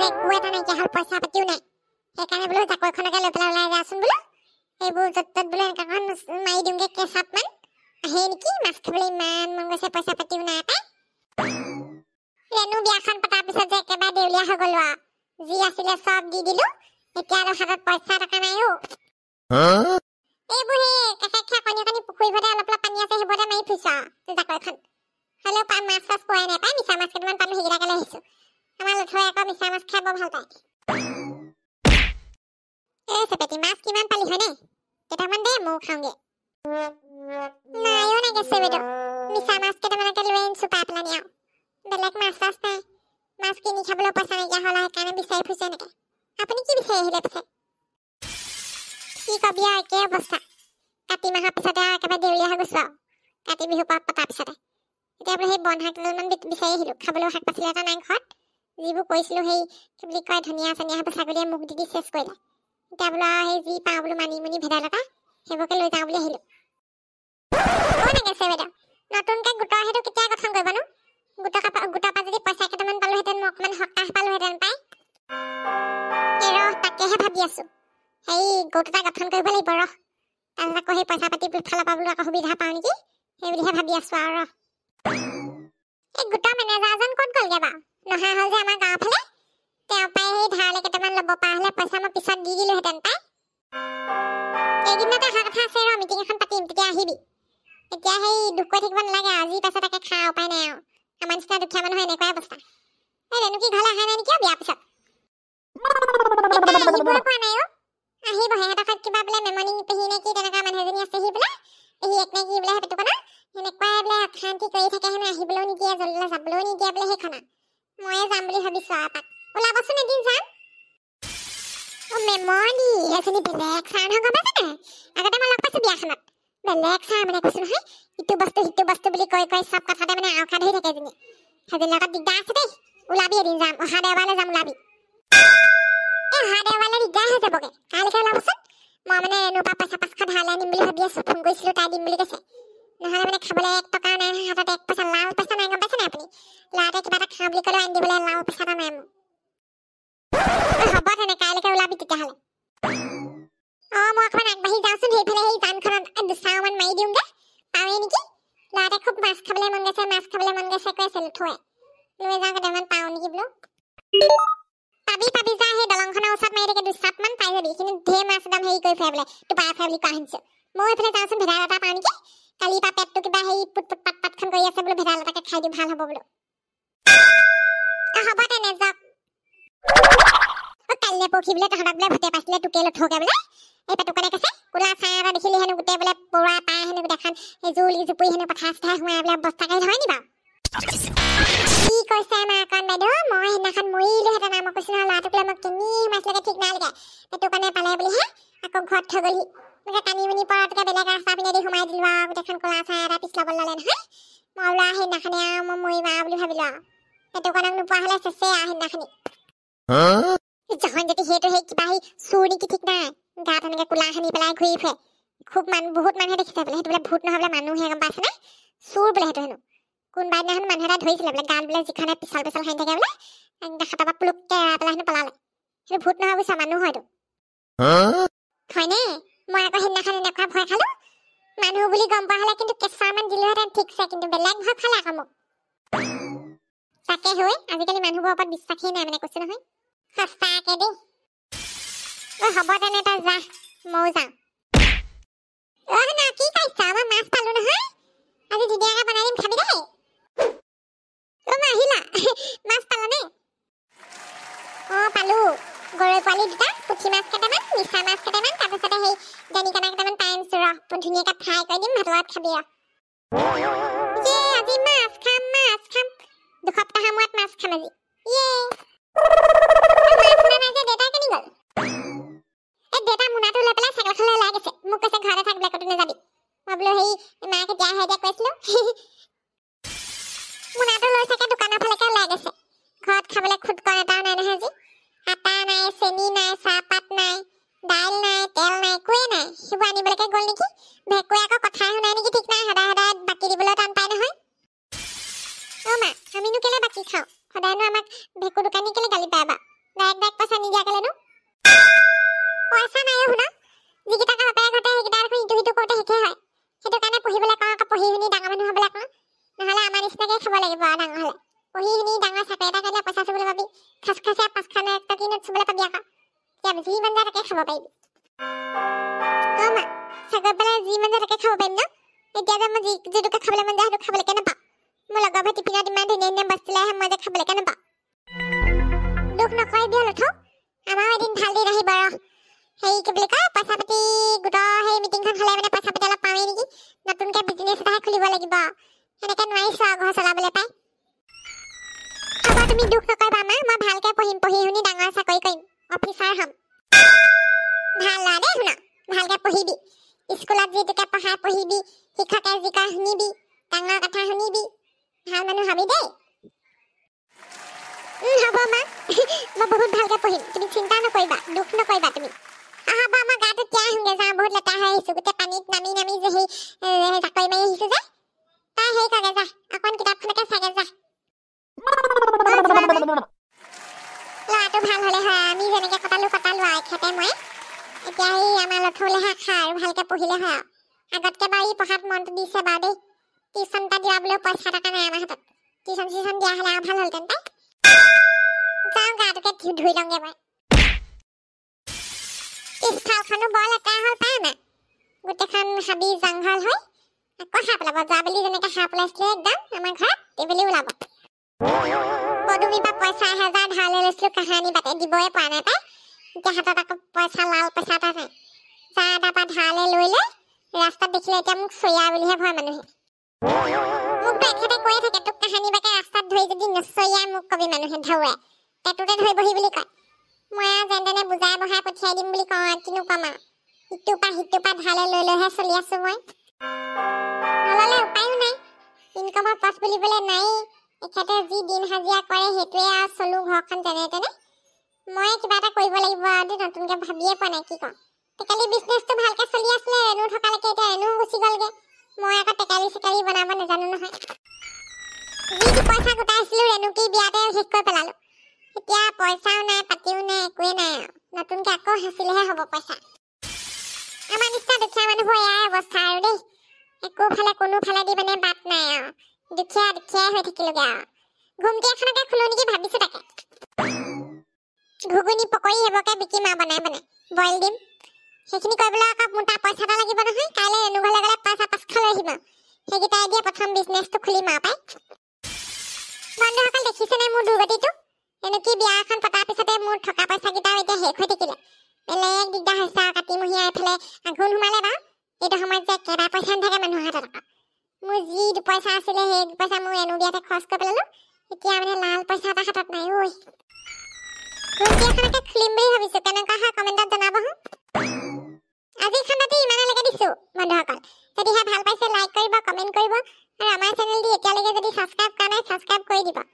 যে কু এটা নাইকিয়া হ'ল পইচা পাতিও নাই সেইকাৰণে বোলো জাকৈ এখনকে লৈ পেলাই ওলাই যাওঁচোন বোলো সেইবোৰ য'ত ত'ত বোলো এনেকুৱাখন মাৰি দিওঁগে কেঁচাপমান আহে নেকি মাছ খাবলৈ ইমান মন গৈছে পইচা পাতিও নাই পাই ৰেণু বিয়াখন পতাৰ পিছত যে একেবাৰে দেউলীয়া হৈ গ'লো আৰু যি আছিলে চব দি দিলো এতিয়া আৰু হাতত পইচা টকা নাই এইবোৰ সেই কাষে কাষে কণী কণী পুখুৰীবতে অলপ অলপ পানী আছে সেইবোৰতে মাৰি ফুৰিছো আৰু জাকৈখন হ'লেও পাই মাছ চাছ পোৱাই নাই পাই মিছা মাছ কেইটামান পালো সেইকেইটাকে লৈ আহিছো আমাৰ লুথৰে আকৌ মিছা মাছ খাই বৰ ভাল পায় এই চেপেটি মাছ কিমান পালি হয়নে কেইটামান দেই মৌ খাওঁগে নাইও নাগেছে বাইদেউ মিছা মাছ কেইটামানকে লৈ আনিছো পাই পেলাই আৰু বেলেগ মাছ চাছ নাই মাছ কিনি খাবলৈ পইচা নাইকিয়া হ'ল সেইকাৰণে বিচাৰি ফুৰিছে এনেকে আপুনি কি বিচাৰি আহিলে পিছে কি কবি আৰু একে অৱস্থা কাতি মাহৰ পিছতে আৰু একেবাৰে দেউলীয়া হৈ গৈছো আৰু কাতি বিহু পাত পতাৰ পিছতে এতিয়া বোলে সেই বন শাক লৈ মান বিচাৰি আহিলোঁ খাবলৈও শাক পাচলি এটা নাই ঘৰত যিবোৰ কৈছিলোঁ সেই কি বুলি কয় ধুনীয়া চুনীয়া হ'ব ছাগলীয়ে মুখ দি দি চেছ কৰিলে এতিয়া বোলো আৰু সেই যি পাওঁ বোলো মানিমুনি ভেদাইলতা সেইবোৰকে লৈ যাওঁ বুলি আহিলোঁ হৈ নাগেছে বাইদেউ নতুনকৈ গোটৰ সেইটো কেতিয়া গঠন কৰিবনো গোটৰ কাপ গোটৰ পৰা যদি পইচা কেইটামান পালোহেঁতেন মই অকণমান সকাহ পালোহেঁতেন পাই ৰহ তাকেহে ভাবি আছোঁ হেৰি গোট এটা গঠন কৰিব লাগিব ৰহ তাৰপিছত আকৌ সেই পইচা পাতিবোৰ ফালৰ পৰা বোলো আকৌ সুবিধা পাওঁ নেকি সেইবুলিহে ভাবি আছোঁ আৰু ৰহ এই গোটৰ মেনেজাৰজন ক'ত গ'লগৈ বাৰু নহা হ'ল যে আমাৰ গাঁৱৰ ফালে তেওঁৰ পৰাই সেই ধাৰলৈ কেইটামান ল'ব পৰা হ'লে পইচা মই পিছত দি দিলোহেঁতেন পাই কেইদিনতে অহা কথা আছে ৰ মিটিং এখন পাতিম তেতিয়া আহিবি এতিয়া সেই দুখ কৈ থাকিব নালাগে আজি পাছত তাকে খা উপায় নাই আৰু আমাৰ নিচিনা দুখীয়া মানুহৰ এনেকুৱাই অৱস্থা এই ৰেণুকি ঘৰলৈ অহা নাই নেকি আৰু বিয়াৰ পিছত আহিবহে সিহঁতৰ কিবা বোলে মেমনি নিপেহি নে কি তেনেকুৱা মানুহ এজনী আছে সি বোলে সি এক নে কি বোলে সেইটো কোনো সেনেকুৱাই বোলে অশান্তি কৰি থাকে হেনো আহিবলৈও নিদিয়ে জললৈ যাবলৈও নিদিয়ে বোলে সেইখনা ময়ে যাম বুলি ভাবিছো আৰু তাক ওলাবচোন এদিন যাম অ' মেমৰ দি এজনী বেলেগ চাৰ নহয় গম পাইছানে আগতে মই লগ পাইছোঁ বিয়াখনত বেলেগ চাৰ মানে কৈছোঁ নহয় ইটো বস্তু সিটো বস্তু বুলি কৈ কৈ চব কথাতে মানে আওখা ধৰি থাকে এজনী সেইজনীৰ লগত দিগদাৰ আছে দেই ওলাবি এদিন যাম অহা দেওবাৰলৈ যাম ওলাবি এই অহা দেওবাৰলৈ দিগদাৰ হৈ যাবগৈ কাইলৈকে ওলাবচোন মই মানে এনেকুৱা পইচা পাঁচশ ধাৰলৈ আনিম বুলি ভাবি আছোঁ ফোন কৰিছিলোঁ তাই দিম বুলি কৈছে নহ'লে মানে খাবলৈ এক টকা নাই হাতত এক পইচা লাও চেলুট হয় লৈ যাওঁ কেইটামান পাওঁ নেকি বোলো পাবি পাবি যা সেই দলংখনৰ ওচৰত মাৰি থাকে দুচাপমান পাই যাবি কিন্তু ঢেৰ মাছ একদম হেৰি কৰি ফুৰাবলে টুপাই ফুৰা বুলি কৈ আহিছো মই এইফালে যাওঁচোন ভেদাইলতা পাওঁ নেকি কালি পা পেটটো কিবা হেৰি পুট পুট পাত পাতখন কৰি আছে বোলো ভেদাইলতাকে খাই দিওঁ ভাল হ'ব বোলো হ'ব তেনে যাওক কাইলে পৰখি বোলে তহঁতক বোলে ভূতে পাইছিলে টোকে লঠৌকে বোলে এই পেটুকনে কৈছে কোলা চাহ এটা দেখিলি হেনো গোটেই বোলে পৰুৱা পাই হেনো দেখান এই জুলি জুপুৰি হেনো পথাৰ চথাই সোমাই বোলে অৱস্থা কাঢ়ি হয়নি বাৰু কি কৈছে আমাৰ অকণ বাইদেউ মই সেইদিনাখন মৰিলোহেঁতেন মই কৈছিলো নহয় ল'ৰাটোক লৈ মোক কিনি মাছিলেগে ঠিক নালাগে সেইটো কাৰণে পালে বুলিহে আকৌ ঘৰত থৈ গ'লহি গতিকে টানি মুনি পৰাতকৈ বেলেগ ৰাস্তা পিনেদি সোমাই দিলোঁ আৰু গোটেইখন কলা চাই এটা পিছ ল'বলৈ ল'লে নহয় মই বোলো আৰু সেইদিনাখনে আৰু মই মৰিম আৰু বুলি ভাবিলোঁ আৰু সেইটো কাৰণে নোপোৱা হ'লে চেচে আৰু সেইদিনাখনি যখন যদি সেইটো সেই কিবা সেই চোৰ নেকি ঠিক নাই গাত সেনেকৈ কোলা সানি পেলাই ঘূৰি ফুৰে খুব মানুহ বহুত মানুহে দেখিছে বোলে সেইটো বোলে ভূত নহয় বোলে মানুহে গম পাইছেনে চোৰ বোলে সেইটো হেনো কোনোবা এদিনাখন মানুহ এটা ধৰিছিলে বোলে গাঁত বোলে যিখনে পিছল পিছল হাঁহি থাকে বোলে দেখা পাবা পুলুককে পেলাই হেনো পলালে সেইটো ভূত নহয় বুজিছা মানুহ হয়তো হয়নে মই আকৌ সেইদিনাখন এনেকুৱা ভয় খালো মানুহ বুলি গম পোৱা হ'লে কিন্তু কেঁচামান দিলোহেঁতেন ঠিকছে কিন্তু বেলেগ ভয় খালে আকৌ মোক তাকে হৈ আজিকালি মানুহবোৰৰ ওপৰত বিশ্বাসেই নাই মানে কৈছে নহয় সস্তাকে দেই ঐ হ'ব তেনে এটা যা ময়ো যাওঁ ঐ না কি খাইছা আমাৰ মাছ পালো নহয় আজি ধুনীয়াকৈ বনাই দিম খাবি দেই ৰ'বা আহিলা মাছ পালানে অঁ পালোঁ গৰৈ পোৱালি দুটা পুঠি মাছ কেইটামান মিছা মাছ কেইটামান তাৰপিছতে সেই ডেনি কানা কেইটামান পাই আনিছোঁ ৰহ ধুনীয়াকৈ ফ্ৰাই কৰি দিম ভাতৰত খাবি ৰে আজি মাছ খাম মাছ খাম দুসপ্তাহ সময়ত মাছ খাম আজি ইয়ে মাছ খাম আজি দেউতা কেনি গ'ল এই দেউতা মোনাটো লৈ পেলাই চাইকেলখনলৈ ওলাই গৈছে ভেকুৱে আকৌ কথা শুনাই নেকি ঠিক নাই সদায় সদায় বাকী দিবলৈ টান পায় নহয় অ মা আমিনো কেলৈ বাকী খাওঁ সদায়নো আমাক ভেকু দোকানী কেলৈ গালি পায় বা ডাইৰেক্ট ডাইক পইচা নিদিয়া কেলেনো পইচা নাই শুনা যিকেইটা লপায় ঘৰতে সেইকেইটা দেখোন ইটো সিটো কৰোঁতে শিকে হয় সেইটো কাৰণে পঢ়িবলৈ কওঁ আকৌ পঢ়ি শুনি ডাঙৰ মানুহ হ'বলৈ কওঁ নহ'লে আমাৰ নিচিনাকৈ খাব লাগিব আৰু ডাঙৰ হ'লে পঢ়ি শুনি ডাঙৰ চাকৰি এটা কৰিলে পইচা চুবলৈ পাবি খাচ খাচীয়া পাঁচ খানা এটা কিনো চুবলৈ পাবি আকৌ যি মান যায় তাকে খাব পাৰিবি অঁ মা চাগৰ পেলাই যি মানে তাকে খাব পাৰিম ন এতিয়া যে মই যি যিটো খাবলৈ মন যায় সেইটো খাবলৈকে নাপাওঁ মোৰ লগৰ ভাই টিফিনত ইমান ধুনীয়া ধুনীয়া বস্তু লাগে মই যে খাবলৈকে নাপাওঁ দুখ নকৰে দিয়া লঠ আমাৰ এদিন ভাল দিন আহিব আৰু হেৰি কি বুলি কয় পইচা পাতি গোটৰ সেই মিটিংখন হ'লে মানে পইচা পাতি অলপ পাওঁ নেকি নতুনকৈ বিজনেছ এটাহে খুলিব লাগিব সেনেকে নোৱাৰিছোঁ আৰু ঘৰ চলাবলৈ পাই হ'ব তুমি দুখ নকৰিবা মা মই ভালকৈ পঢ়িম পঢ়ি শুনি ডাঙৰ চাকৰি কৰিম অফিচাৰ হ'ম ভাল ল'ৰা দেই শুনা ভালকৈ পঢ়িবি স্কুলত যি দুটা পঢ়া পঢ়িবি শিক্ষকে যি কয় শুনিবি ডাঙৰ কথা শুনিবি ভাল মানুহ হবি দেই হ'ব মা মই বহুত ভালকৈ পঢ়িম তুমি চিন্তা নকৰিবা দুখ নকৰিবা তুমি হ'ব আমাৰ গাটো তিয়াই হওঁগে যাওঁ বহুত লেতা হৈ আহিছোঁ গোটেই পানীত নামি নামি যে সেই জাকৈ মাৰি আহিছোঁ যে তাই হেৰি কৰগৈ যা অকণ কিতাপখনকে চাগে যা ল'ৰাটো ভাল হ'লে হয় আমি যেনেকৈ কটালোঁ কটালোঁ আৰু এখেতে ময়ে এতিয়া এই আমাৰ লথলে শাখা আৰু ভালকে পঢ়িলে হয় আৰু আগতকে বাৰু পঢ়াত মনটো দিছে বা দেই টিউশ্যন এটা দিয়া বোলেও পইচা টকা নাই আমাৰ হাতত টিউশ্যন চিউশ্যন দিয়া হ'লে আৰু ভাল হ'লহেঁতেন পাই যাওঁ গাটোকে ধুই লওঁগে মই পিছফালখনো বল এটা হ'ল পাই আমাৰ গোটেইখন হাবি জংঘল হৈ আকৌ সাপ ওলাব যা বুলি যেনেকৈ সাপ ওলাইছিলে একদম আমাৰ ঘৰত টেবুলি ওলাব পদুমিৰ পৰা পইচা এহেজাৰ ধাৰলৈ লৈছিলোঁ কাহানি পাতে দিবই পৰা নাই পায় তেহেঁতক আকৌ পইচা লাল পইচা এটা নাই চাহ এটা পা ধাৰলে লৈ লৈ ৰাস্তাত দেখিলে এতিয়া মোক চৰিয়া বুলিহে ভয় মানুহে মোক এখেতে কৈয়ে থাকে তোক কাহানি বাকে ৰাস্তাত ধৰি যদি নচৰিয়াই মোক কবি মানুহে ধৰুৱাই তেতোতে ধৰিবহি বুলি কয় মই আৰু যেন তেনে বুজাই বঢ়াই পঠিয়াই দিম বুলি কওঁ আৰু কিনো কম আৰু ইটো পা সিটো পা ধাৰলে লৈ লৈহে চলি আছো মই নললে উপায়ো নাই ইনকামৰ পথ বুলিবলৈ নাই এখেতে যি দিন হাজিৰা কৰে সেইটোৱে আৰু চলো ঘৰখন যেনে তেনে মই কিবা এটা কৰিব লাগিব আৰু নতুনকে ভাবিয়ে পোৱা নাই কি কওঁ টেকালি বিজনেছটো ভালকে চলি আছিলে ৰেণু থকালৈকে এতিয়া ৰেণু গুচি গ'লগে মই আকৌ টেকালি চেকালি বনাব নাজানো নহয় যি কি পইচা গোটাইছিলোঁ ৰেণুকি বিয়াতে শেষ কৰি পেলালোঁ এতিয়া পইচাও নাই পাতিও নাই একোৱে নাই আৰু নতুনকে আকৌ হাঁচিলেহে হ'ব পইচা আমাৰ নিচিনা দুখীয়া মানুহ এয়াই অৱস্থা আৰু দেই একো ফালে কোনো ফালে দি মানে বাট নাই আৰু দুখীয়া দুখীয়াই হৈ থাকিলোগে আৰু ঘুমটি এখনকে খোলো নেকি ভাবিছোঁ তাকে ঘুগুনি পকৰি সেইবোৰকে বিকিম আৰু বনাই বনাই বইল দিম সেইখিনি কৰিবলৈ আকৌ মোৰ তাৰ পইচা এটা লাগিব নহয় কাইলৈ ৰেণুঘৰলৈ গ'লে পইচা পাঁচশ লৈ আহিব সেইকেইটাই দিয়ে প্ৰথম বিজনেছটো খুলিম আৰু পাই বন্ধুসকল দেখিছেনে মোৰ দুৰ্গতিটো এনেকৈ বিয়া এখন পতাৰ পিছতে মোৰ থকা পইচাকেইটাও এতিয়া শেষ হৈ থাকিলে বেলেগ দিগদাৰ হৈছে আৰু কাতিমহীয়া এইফালে আঘোণ সোমালে বাৰু এইটো সময়ত যে কেইবা পইচা নাথাকে মানুহৰ হাতত আকৌ মোৰ যি দুপইচা আছিলে সেই দুপইচা মোৰ এনু বিয়াতে খৰচ কৰিবলৈ ল'লোঁ এতিয়া মানে লাল পইচা এটা হাতত নাই ঐ খুজি এখনকে খুলিম বুলি ভাবিছো কেনে কাহা কমেন্টত জনাবহু আজি খানাতে ইমান লাগে দিছো বন্ধুসকল যদি হে ভাল পাইছে লাইক কৰিব কমেন্ট কৰিব আৰু আমাৰ চেনেলটি এতিয়ালৈকে যদি সাবস্ক্ৰাইব কৰা নাই সাবস্ক্ৰাইব কৰি দিবা